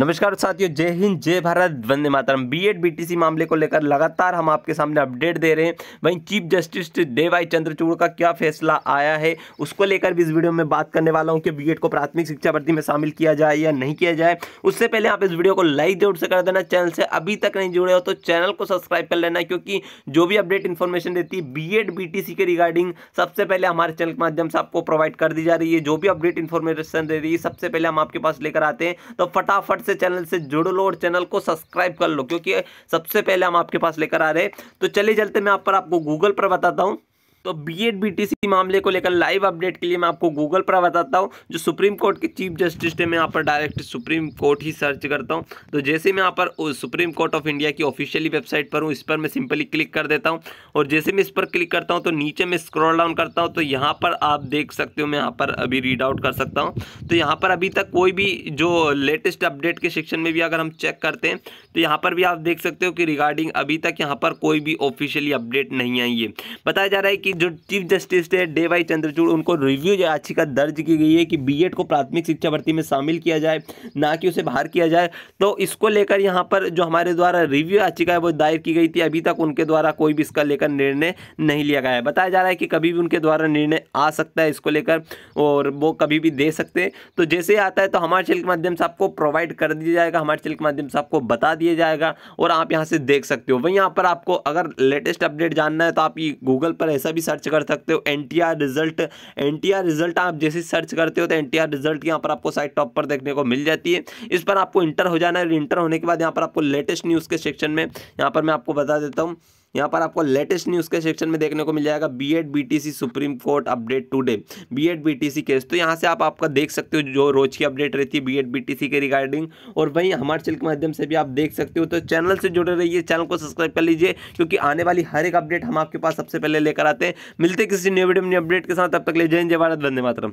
नमस्कार साथियों जय हिंद जय भारत वंदे मातरम बीएड बीटीसी मामले को लेकर लगातार हम आपके सामने अपडेट दे रहे हैं वहीं चीफ जस्टिस देवाई चंद्रचूड़ का क्या फैसला आया है उसको लेकर भी इस वीडियो में बात करने वाला हूं कि बीएड को प्राथमिक शिक्षा भर्ती में शामिल किया जाए या नहीं किया जाए उससे पहले आप इस वीडियो को लाइक जरूर से कर देना चैनल से अभी तक नहीं जुड़े हो तो चैनल को सब्सक्राइब कर लेना क्योंकि जो भी अपडेट इन्फॉर्मेशन देती है बी एड के रिगार्डिंग सबसे पहले हमारे चैनल के माध्यम से आपको प्रोवाइड कर दी जा रही है जो भी अपडेट इन्फॉर्मेशन दे रही है सबसे पहले हम आपके पास लेकर आते हैं तो फटाफट से चैनल से जुड़ लो और चैनल को सब्सक्राइब कर लो क्योंकि सबसे पहले हम आपके पास लेकर आ रहे हैं तो चलिए चलते मैं आप पर आपको गूगल पर बताता हूँ तो बी एड मामले को लेकर लाइव अपडेट के लिए मैं आपको गूगल पर बताता हूँ जो सुप्रीम कोर्ट के चीफ जस्टिस थे मैं यहाँ पर डायरेक्ट सुप्रीम कोर्ट ही सर्च करता हूँ तो जैसे मैं यहाँ पर सुप्रीम कोर्ट ऑफ इंडिया की ऑफिशियली वेबसाइट पर हूँ इस पर मैं सिंपली क्लिक कर देता हूँ और जैसे मैं इस पर क्लिक करता हूँ तो नीचे मैं स्क्रॉल डाउन करता हूँ तो यहाँ पर आप देख सकते हो मैं यहाँ पर अभी रीड आउट कर सकता हूँ तो यहाँ पर अभी तक कोई भी जो लेटेस्ट अपडेट के सेक्शन में भी अगर हम चेक करते हैं तो यहाँ पर भी आप देख सकते हो कि रिगार्डिंग अभी तक यहाँ पर कोई भी ऑफिशियली अपडेट नहीं आई है बताया जा रहा है कि जो चीफ जस्टिस थे डे वाई चंद्रचूड़ उनको रिव्यू याचिका दर्ज की गई है कि बीएड को प्राथमिक शिक्षा भर्ती में शामिल किया जाए ना कि उसे बाहर किया जाए तो इसको लेकर यहाँ पर जो हमारे द्वारा रिव्यू याचिका है वो दायर की गई थी अभी तक उनके द्वारा कोई भी इसका लेकर निर्णय नहीं लिया गया है बताया जा रहा है कि कभी भी उनके द्वारा निर्णय आ सकता है इसको लेकर और वो कभी भी दे सकते हैं तो जैसे आता है तो हमारे चैनल के माध्यम से आपको प्रोवाइड कर दिया जाएगा हमारे चैनल के माध्यम से आपको बता दिया जाएगा और आप यहाँ से देख सकते हो वहीं यहाँ पर आपको अगर लेटेस्ट अपडेट जानना है तो आप ये गूगल पर ऐसा भी सर्च कर सकते हो एन रिजल्ट एन रिजल्ट आप जैसे सर्च करते हो तो एन रिजल्ट यहाँ पर आपको साइट टॉप पर देखने को मिल जाती है इस पर आपको इंटर हो जाना है इंटर होने के बाद यहाँ पर आपको लेटेस्ट न्यूज़ के सेक्शन में यहाँ पर मैं आपको बता देता हूँ यहाँ पर आपको लेटेस्ट न्यूज़ के सेक्शन में देखने को मिल जाएगा B Ed supreme court update today B Ed case तो यहाँ से आप आपका देख सकते हो जो रोज की अपडेट रहती है बी एड के रिगार्डिंग और वहीं हमारे चैनल के माध्यम से भी आप देख सकते हो तो चैनल से जुड़े रहिए चैनल को सब्सक्राइब कर लीजिए क्योंकि आने वाली हर एक अपडेट हम आपके पास सबसे पहले लेकर आते हैं मिलते किसी न्यू वीडियो में अपडेट के साथ तब तक ले जय जय भारत वंदे मातरम